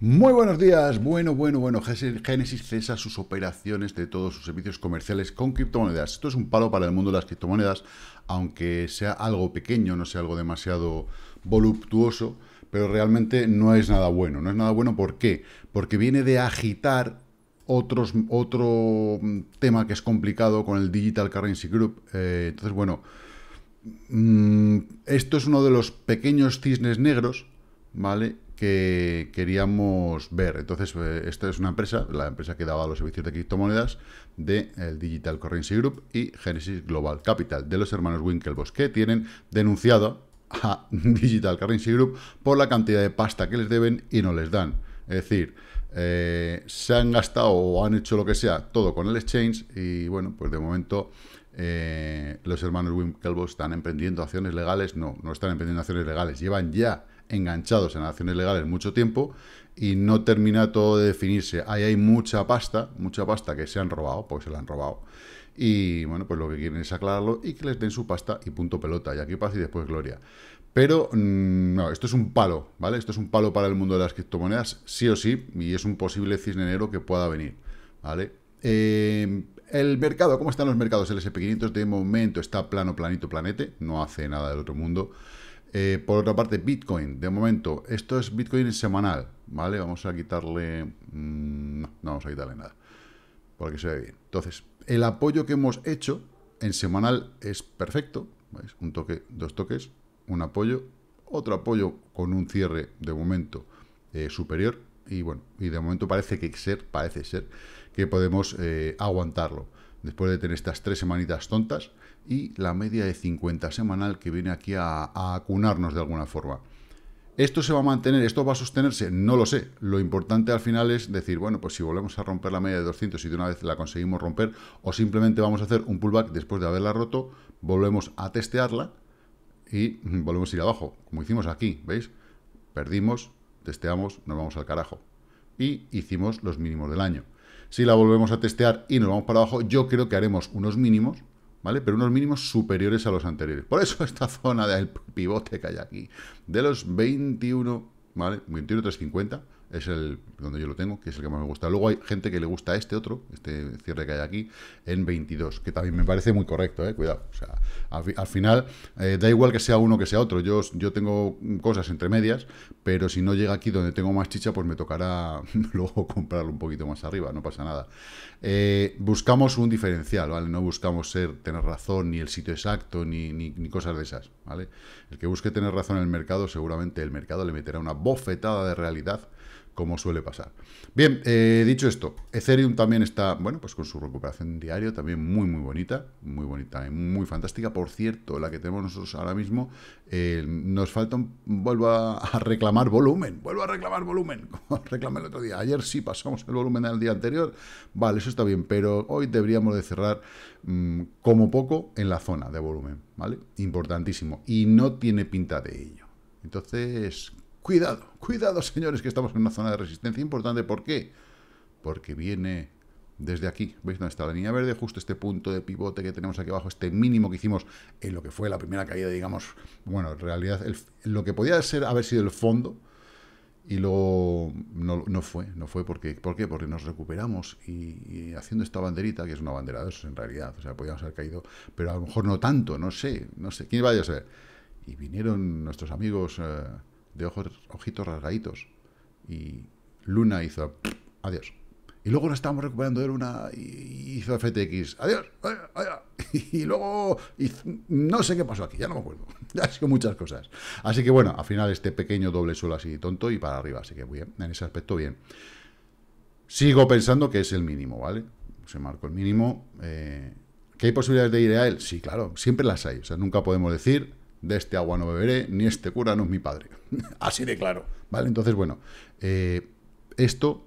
Muy buenos días. Bueno, bueno, bueno. Genesis cesa sus operaciones de todos sus servicios comerciales con criptomonedas. Esto es un palo para el mundo de las criptomonedas, aunque sea algo pequeño, no sea algo demasiado voluptuoso, pero realmente no es nada bueno. No es nada bueno, ¿por qué? Porque viene de agitar otros, otro tema que es complicado con el Digital Currency Group. Eh, entonces, bueno, mm, esto es uno de los pequeños cisnes negros, ¿vale? que queríamos ver. Entonces, eh, esta es una empresa, la empresa que daba los servicios de criptomonedas de eh, Digital Currency Group y Genesis Global Capital de los hermanos Winklevoss, que tienen denunciado a Digital Currency Group por la cantidad de pasta que les deben y no les dan. Es decir, eh, se han gastado o han hecho lo que sea, todo con el exchange y bueno, pues de momento los hermanos Winklevoss están emprendiendo acciones legales. No, no están emprendiendo acciones legales, llevan ya enganchados en acciones legales mucho tiempo y no termina todo de definirse. Ahí hay mucha pasta, mucha pasta que se han robado, porque se la han robado. Y bueno, pues lo que quieren es aclararlo y que les den su pasta y punto pelota. Y aquí pasa y después gloria. Pero mm, no, esto es un palo, ¿vale? Esto es un palo para el mundo de las criptomonedas, sí o sí, y es un posible cisne negro que pueda venir, ¿vale? Eh, el mercado, ¿cómo están los mercados? El SP500 de momento está plano, planito, planete, no hace nada del otro mundo. Eh, por otra parte, Bitcoin, de momento, esto es Bitcoin semanal, ¿vale? Vamos a quitarle... Mm, no, no vamos a quitarle nada, porque se ve bien. Entonces, el apoyo que hemos hecho en semanal es perfecto, ¿veis? Un toque, dos toques, un apoyo, otro apoyo con un cierre, de momento, eh, superior, y bueno, y de momento parece que ser, parece ser, que podemos eh, aguantarlo después de tener estas tres semanitas tontas, y la media de 50 semanal que viene aquí a, acunarnos de alguna forma. ¿Esto se va a mantener? ¿Esto va a sostenerse? No lo sé. Lo importante al final es decir, bueno, pues si volvemos a romper la media de 200 y de una vez la conseguimos romper, o simplemente vamos a hacer un pullback después de haberla roto, volvemos a testearla y volvemos a ir abajo, como hicimos aquí, ¿veis? Perdimos, testeamos, nos vamos al carajo. Y hicimos los mínimos del año. Si la volvemos a testear y nos vamos para abajo, yo creo que haremos unos mínimos, ¿vale? Pero unos mínimos superiores a los anteriores. Por eso esta zona del pivote que hay aquí, de los 21, ¿vale? 21.350, es el donde yo lo tengo, que es el que más me gusta. Luego hay gente que le gusta este otro, este cierre que hay aquí, en 22, que también me parece muy correcto, ¿eh? cuidado. O sea, al, final, eh, da igual que sea uno que sea otro. Yo, yo tengo cosas entre medias, pero si no llega aquí donde tengo más chicha, pues me tocará luego comprarlo un poquito más arriba, no pasa nada. Eh, buscamos un diferencial, ¿vale? No buscamos ser, tener razón, ni el sitio exacto, ni, ni cosas de esas, ¿vale? El que busque tener razón en el mercado, seguramente el mercado le meterá una bofetada de realidad como suele pasar. Bien, eh, dicho esto, Ethereum también está, bueno, pues con su recuperación diario, también muy, muy bonita, muy bonita y eh, muy fantástica. Por cierto, la que tenemos nosotros ahora mismo, eh, nos falta, un, vuelvo a, reclamar volumen, vuelvo a reclamar volumen, como reclamé el otro día. Ayer sí pasamos el volumen del día anterior, vale, eso está bien, pero hoy deberíamos de cerrar mm, como poco en la zona de volumen, ¿vale? Importantísimo, y no tiene pinta de ello. Entonces, Cuidado, cuidado señores que estamos en una zona de resistencia importante. ¿Por qué? Porque viene desde aquí, ¿veis dónde está la línea verde? Justo este punto de pivote que tenemos aquí abajo, este mínimo que hicimos en lo que fue la primera caída, digamos, bueno, en realidad lo que podía ser haber sido el fondo, y luego no, fue, no fue porque, ¿por qué? Porque nos recuperamos y, haciendo esta banderita, que es una bandera de esos en realidad, o sea, podíamos haber caído, pero a lo mejor no tanto, no sé, no sé, quién vaya a ser? Y vinieron nuestros amigos... Eh, de ojos, ojitos rasgaditos. Y Luna hizo adiós. Y luego la estábamos recuperando de Luna y hizo FTX. Adiós, Y luego no sé qué pasó aquí, ya no me acuerdo. Ya ha sido muchas cosas. Así que bueno, al final este pequeño doble suelo así tonto y para arriba. Así que bien, en ese aspecto bien. Sigo pensando que es el mínimo, ¿vale? Se marcó el mínimo. Eh, ¿Que hay posibilidades de ir a él? Sí, claro, siempre las hay. O sea, nunca podemos decir de este agua no beberé, ni este cura no es mi padre. Así de claro. ¿Vale? Entonces, bueno, eh, esto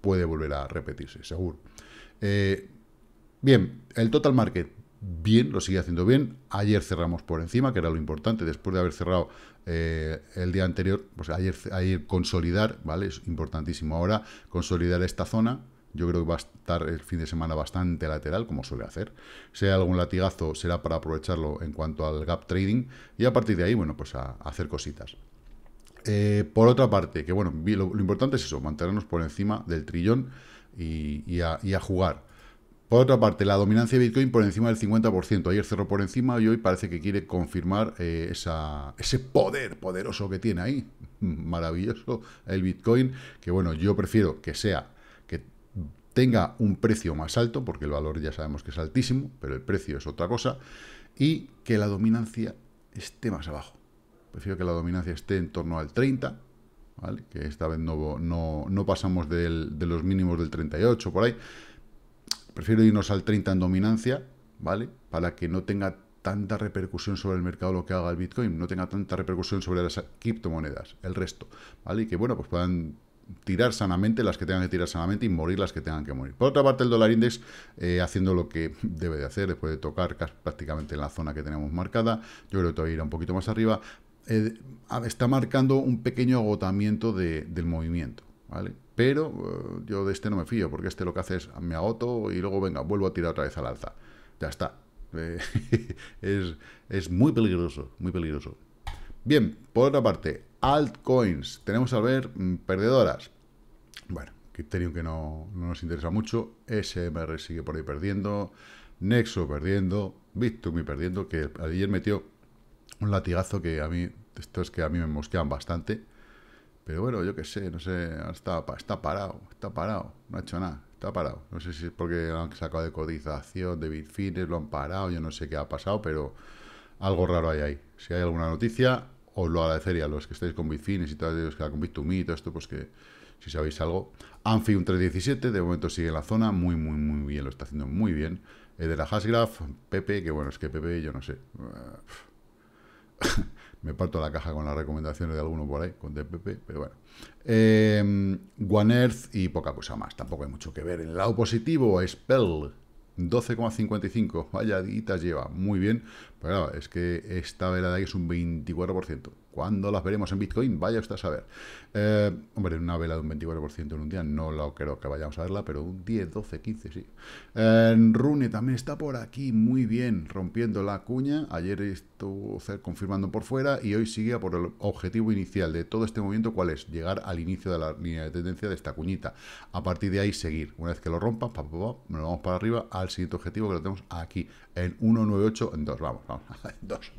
puede volver a repetirse, seguro. Eh, bien, el total market, bien, lo sigue haciendo bien. Ayer cerramos por encima, que era lo importante, después de haber cerrado eh, el día anterior, pues ayer, ayer consolidar, ¿vale? Es importantísimo ahora consolidar esta zona yo creo que va a estar el fin de semana bastante lateral, como suele hacer. Si hay algún latigazo, será para aprovecharlo en cuanto al gap trading. Y a partir de ahí, bueno, pues a, hacer cositas. Eh, por otra parte, que bueno, lo, importante es eso, mantenernos por encima del trillón y, a, jugar. Por otra parte, la dominancia de Bitcoin por encima del 50%. Ayer cerró por encima y hoy parece que quiere confirmar eh, ese poder poderoso que tiene ahí. Maravilloso el Bitcoin, que bueno, yo prefiero que sea tenga un precio más alto, porque el valor ya sabemos que es altísimo, pero el precio es otra cosa, y que la dominancia esté más abajo. Prefiero que la dominancia esté en torno al 30, ¿vale? que esta vez no, no, pasamos de los mínimos del 38 por ahí. Prefiero irnos al 30 en dominancia, ¿vale? Para que no tenga tanta repercusión sobre el mercado lo que haga el Bitcoin, no tenga tanta repercusión sobre las criptomonedas, el resto, ¿vale? Y que, bueno, pues puedan tirar sanamente las que tengan que tirar sanamente y morir las que tengan que morir. Por otra parte, el dólar index eh, haciendo lo que debe de hacer después de tocar prácticamente en la zona que tenemos marcada. Yo creo que todavía irá un poquito más arriba. Eh, está marcando un pequeño agotamiento del movimiento, ¿vale? Pero eh, yo de este no me fío, porque este lo que hace es me agoto y luego, venga, vuelvo a tirar otra vez al alza. Ya está. es, es muy peligroso, muy peligroso. Bien, por otra parte, altcoins. Tenemos al ver mm, perdedoras. Bueno, criterio que no, nos interesa mucho. SMR sigue por ahí perdiendo. Nexo perdiendo. bit perdiendo. Que ayer metió un latigazo que a mí, esto es que a mí me mosquean bastante. Pero bueno, yo qué sé, no sé, está, está parado, está parado, no ha hecho nada, está parado. No sé si es porque lo han sacado de cotización, de Bitfines, lo han parado, yo no sé qué ha pasado, pero algo raro hay ahí. Si hay alguna noticia, os lo agradecería a los que estáis con Bitfines y todos los que con bit 2 y todo esto, pues que si sabéis algo. Anfi un 317, de momento sigue en la zona, muy, muy, muy bien, lo está haciendo muy bien. Eh, de la Hasgraph, Pepe, que bueno, es que Pepe, yo no sé. Me parto la caja con las recomendaciones de alguno por ahí, con de pero bueno. Eh, One Earth y poca cosa más, tampoco hay mucho que ver. En el lado positivo, Spell, 12,55, vaya lleva, muy bien. Pero es que esta vela de ahí es un 24%. ¿Cuándo las veremos en Bitcoin? Vaya usted a saber. Eh, hombre, una vela de un 24% en un día no lo creo que vayamos a verla, pero un 10, 12, 15 sí. Rune también está por aquí, muy bien, rompiendo la cuña. Ayer estuvo confirmando por fuera y hoy sigue por el objetivo inicial de todo este movimiento, ¿cuál es? Llegar al inicio de la línea de tendencia de esta cuñita. A partir de ahí seguir. Una vez que lo rompa, nos vamos para arriba al siguiente objetivo que lo tenemos aquí, en 198, dos vamos. dos,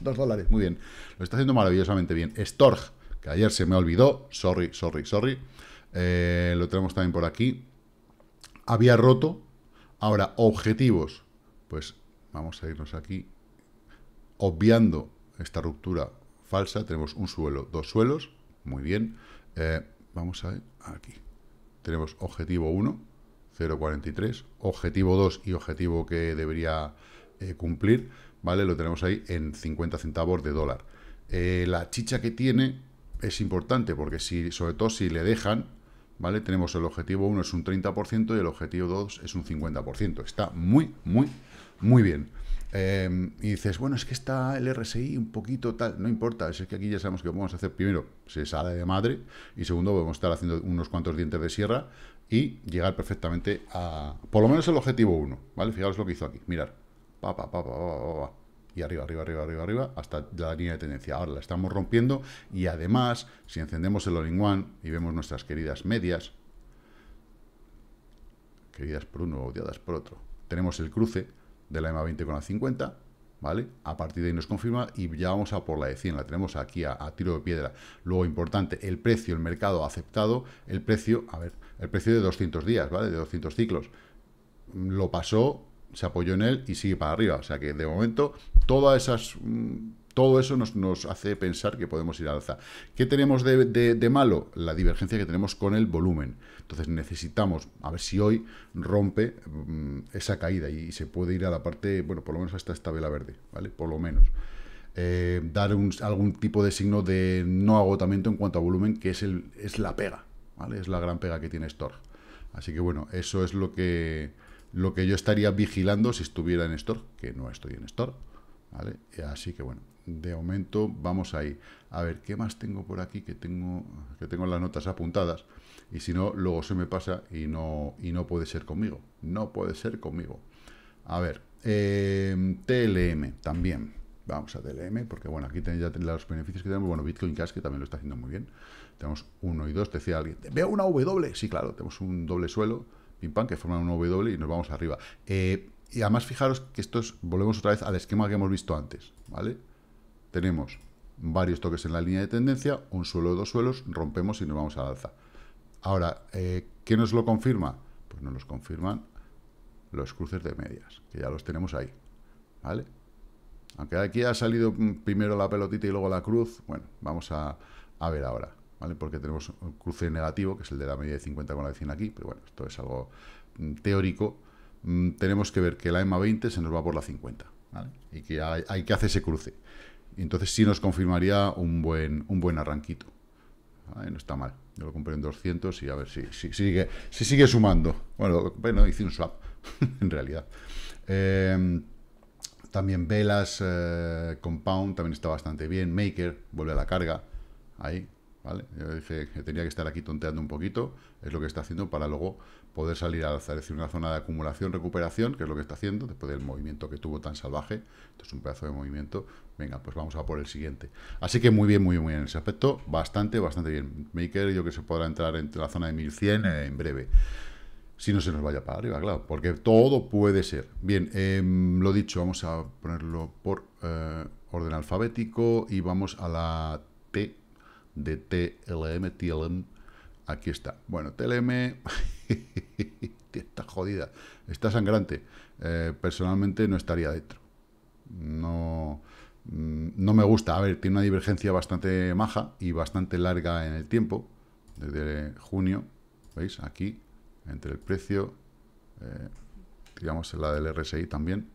dólares. Muy bien. Lo está haciendo maravillosamente bien. Storg, que ayer se me olvidó. Sorry, sorry, sorry. Eh, lo tenemos también por aquí. Había roto. Ahora, objetivos. Pues vamos a irnos aquí. Obviando esta ruptura falsa, tenemos un suelo, dos suelos. Muy bien. Eh, vamos a ver aquí. Tenemos objetivo 1, 0.43, objetivo 2 y objetivo que debería eh, cumplir. ¿vale? Lo tenemos ahí en 50 centavos de dólar. Eh, la chicha que tiene es importante porque si, sobre todo si le dejan, ¿vale? Tenemos el objetivo 1 es un 30% y el objetivo 2 es un 50%. Está muy, muy, muy bien. Em, y dices, bueno, es que está el RSI un poquito tal, no importa, es que aquí ya sabemos que vamos a hacer primero, se sale de madre, y segundo, podemos estar haciendo unos cuantos dientes de sierra y llegar perfectamente a, por lo menos el objetivo 1, ¿vale? Fijaros lo que hizo aquí, mirar. Y arriba, arriba, arriba, arriba, arriba, hasta la línea de tendencia. Ahora la estamos rompiendo y además, si encendemos el all one y vemos nuestras queridas medias, queridas por uno, odiadas por otro, tenemos el cruce de la m 20 con la 50, ¿vale? A partir de ahí nos confirma y ya vamos a por la de 100, la tenemos aquí a, tiro de piedra. Luego, importante, el precio, el mercado aceptado, el precio, a ver, el precio de 200 días, ¿vale? De 200 ciclos. Lo pasó se apoyó en él y sigue para arriba. O sea que de momento todas esas, mm, todo eso nos, hace pensar que podemos ir al alza. ¿Qué tenemos de, malo? La divergencia que tenemos con el volumen. Entonces necesitamos, a ver si hoy rompe mm, esa caída y, se puede ir a la parte, bueno, por lo menos hasta esta vela verde, ¿vale? Por lo menos. Eh, dar algún tipo de signo de no agotamiento en cuanto a volumen, que es, el, es la pega, ¿vale? Es la gran pega que tiene store Así que bueno, eso es lo que lo que yo estaría vigilando si estuviera en Store, que no estoy en Store, eh, Así que bueno, de momento vamos ahí. A ver, ¿qué más tengo por aquí que tengo, que tengo las notas apuntadas? Y si no, luego se me pasa y no, y no puede ser conmigo. No puede ser conmigo. A ver, TLM em, también. Vamos a TLM, porque bueno, aquí tenéis ya los beneficios que tenemos. Bueno, Bitcoin Cash, que también lo está haciendo muy bien. Tenemos uno y dos. Decía alguien, ¿veo una W? Sí, claro, tenemos un doble suelo pim que forman un W y nos vamos arriba. Eh, y además fijaros que esto es volvemos otra vez al esquema que hemos visto antes, ¿vale? Tenemos varios toques en la línea de tendencia, un suelo, dos suelos, rompemos y nos vamos al alza. Ahora, eh, ¿qué nos lo confirma? Pues nos lo confirman los cruces de medias, que ya los tenemos ahí, ¿vale? Aunque aquí ha salido primero la pelotita y luego la cruz, bueno, vamos a ver ahora. Porque tenemos un cruce negativo, que es el de la media de 50 con la de 100 aquí, pero bueno, esto es algo mm, teórico. Mm, tenemos que ver que la EMA 20 se nos va por la 50, Y que hay, que hacer ese cruce. entonces sí nos confirmaría un buen, un buen arranquito. No está mal. Yo lo compré en 200 y a ver si, si, sigue, si sigue sumando. Bueno, bueno hice un swap, en realidad. Em, también Velas, eh, Compound, también está bastante bien. Maker, vuelve a la carga. Ahí, yo dije que tenía que estar aquí tonteando un poquito, es lo que está haciendo para luego poder salir a una zona de acumulación, recuperación, que es lo que está haciendo, después del movimiento que tuvo tan salvaje, es un pedazo de movimiento, venga, pues vamos a por el siguiente. Así que muy bien, muy bien, en ese aspecto, bastante, bastante bien. Maker yo que se podrá entrar en la zona de 1100 eh, en breve si no se nos vaya para arriba, claro, porque todo puede ser. Bien, em, lo dicho, vamos a ponerlo por eh, orden alfabético y vamos a la T de TLM, TLM, aquí está. Bueno, TLM está jodida, está sangrante. Eh, personalmente no estaría dentro. No, mm, no me gusta. A ver, tiene una divergencia bastante maja y bastante larga en el tiempo. Desde junio, ¿veis? Aquí, entre el precio, eh, digamos la del RSI también,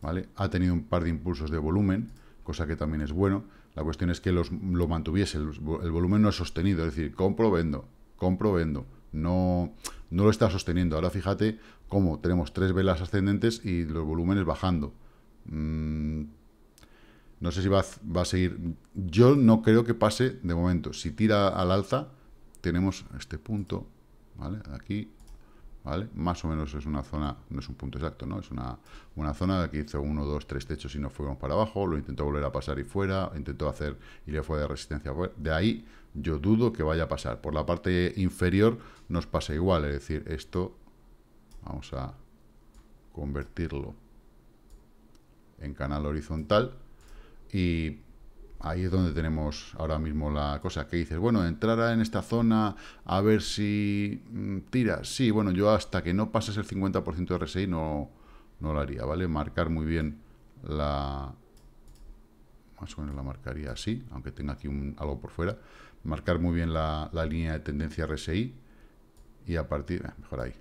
¿vale? Ha tenido un par de impulsos de volumen, cosa que también es bueno la cuestión es que lo mantuviese, el, volumen no es sostenido, es decir, compro, vendo, compro, vendo. No, no lo está sosteniendo. Ahora fíjate cómo tenemos tres velas ascendentes y los volúmenes bajando. Mm, no sé si va, va, a seguir. Yo no creo que pase de momento. Si tira al alza, tenemos este punto, ¿vale? Aquí, más o menos es una zona, no es un punto exacto, ¿no? Es una, una zona que hizo uno, dos, tres techos y nos fuimos para abajo, lo intentó volver a pasar y fuera, intentó hacer y le fue de resistencia. De ahí yo dudo que vaya a pasar. Por la parte inferior nos pasa igual, es decir, esto vamos a convertirlo en canal horizontal y ahí es donde tenemos ahora mismo la cosa que dices, bueno, entrará en esta zona a ver si mm, tira. Sí, bueno, yo hasta que no pases el 50% de RSI no, no lo haría, ¿vale? Marcar muy bien la... Más o menos la marcaría así, aunque tenga aquí un, algo por fuera. Marcar muy bien la, la línea de tendencia RSI y a partir... Eh, mejor ahí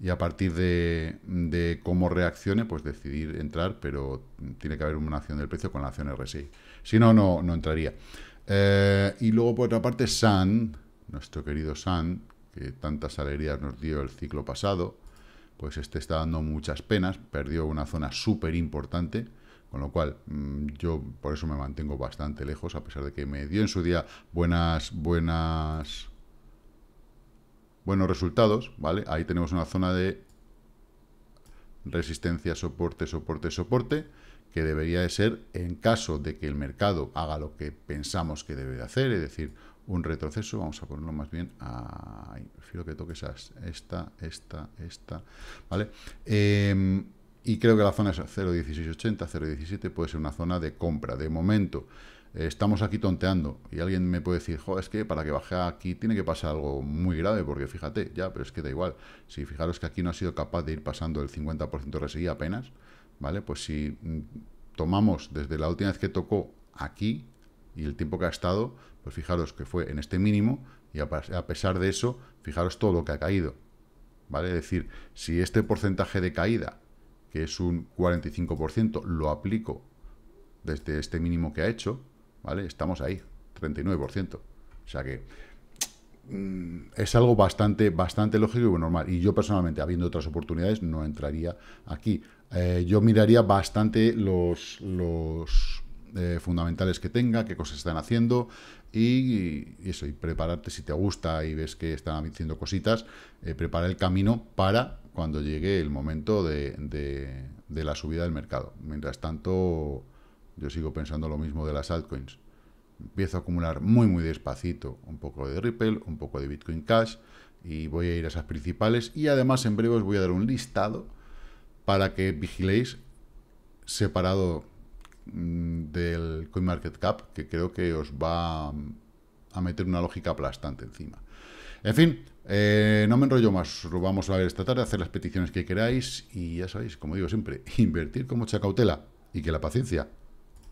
y a partir de, cómo reaccione, pues decidir entrar, pero tiene que haber una acción del precio con la acción RSI. Si no, no, entraría. Eh, y luego, por otra parte, San, nuestro querido San, que tantas alegrías nos dio el ciclo pasado, pues este está dando muchas penas, perdió una zona súper importante, con lo cual mm, yo por eso me mantengo bastante lejos, a pesar de que me dio en su día buenas, buenas buenos resultados, ¿vale? Ahí tenemos una zona de resistencia, soporte, soporte, soporte, que debería de ser en caso de que el mercado haga lo que pensamos que debe de hacer, es decir, un retroceso, vamos a ponerlo más bien, ahí. prefiero que toques esta, esta, esta, ¿vale? Em, y creo que la zona es 0.1680, 0.17 puede ser una zona de compra. De momento, estamos aquí tonteando. Y alguien me puede decir, jo, es que para que baje aquí tiene que pasar algo muy grave, porque fíjate, ya, pero es que da igual. Si fijaros que aquí no ha sido capaz de ir pasando el 50% reseguida apenas, ¿vale? Pues si mm, tomamos desde la última vez que tocó aquí y el tiempo que ha estado, pues fijaros que fue en este mínimo y a pesar de eso, fijaros todo lo que ha caído. ¿Vale? Es decir, si este porcentaje de caída, que es un 45%, lo aplico desde este mínimo que ha hecho, ¿vale? Estamos ahí, 39%. O sea que mm, es algo bastante, bastante lógico y normal. Y yo personalmente, habiendo otras oportunidades, no entraría aquí. Eh, yo miraría bastante los, los eh, fundamentales que tenga, qué cosas están haciendo y, eso, y prepararte si te gusta y ves que están haciendo cositas, eh, prepara el camino para cuando llegue el momento de la subida del mercado. Mientras tanto, yo sigo pensando lo mismo de las altcoins. Empiezo a acumular muy, muy despacito un poco de Ripple, un poco de Bitcoin Cash y voy a ir a esas principales. Y además en breve os voy a dar un listado para que vigiléis separado mm, del CoinMarketCap, que creo que os va a meter una lógica aplastante encima. En fin, eh, no me enrollo más, lo vamos a ver esta tarde, hacer las peticiones que queráis y ya sabéis, como digo siempre, invertir con mucha cautela y que la paciencia